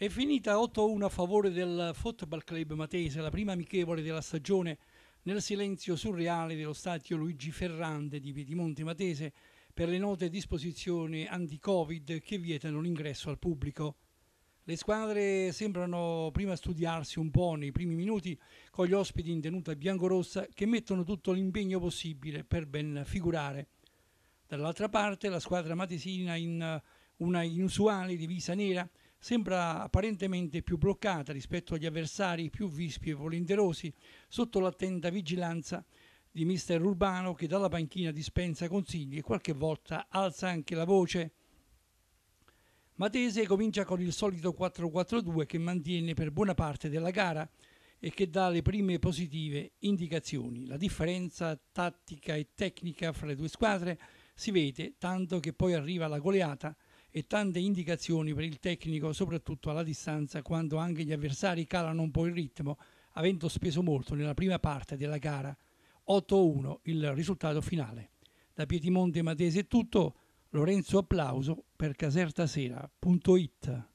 È finita 8-1 a favore del Football Club Matese, la prima amichevole della stagione, nel silenzio surreale dello stadio Luigi Ferrante di Piedimonte Matese per le note disposizioni anti-Covid che vietano l'ingresso al pubblico. Le squadre sembrano prima studiarsi un po' nei primi minuti con gli ospiti in tenuta biancorossa che mettono tutto l'impegno possibile per ben figurare. Dall'altra parte la squadra matesina in una inusuale divisa nera sembra apparentemente più bloccata rispetto agli avversari più vispi e volenterosi, sotto l'attenta vigilanza di mister Urbano che dalla panchina dispensa consigli e qualche volta alza anche la voce. Matese comincia con il solito 4-4-2 che mantiene per buona parte della gara e che dà le prime positive indicazioni. La differenza tattica e tecnica fra le due squadre si vede, tanto che poi arriva la goleata e tante indicazioni per il tecnico, soprattutto alla distanza, quando anche gli avversari calano un po' il ritmo, avendo speso molto nella prima parte della gara. 8-1 il risultato finale. Da Pietimonte Matese è tutto. Lorenzo Applauso per casertasera.it.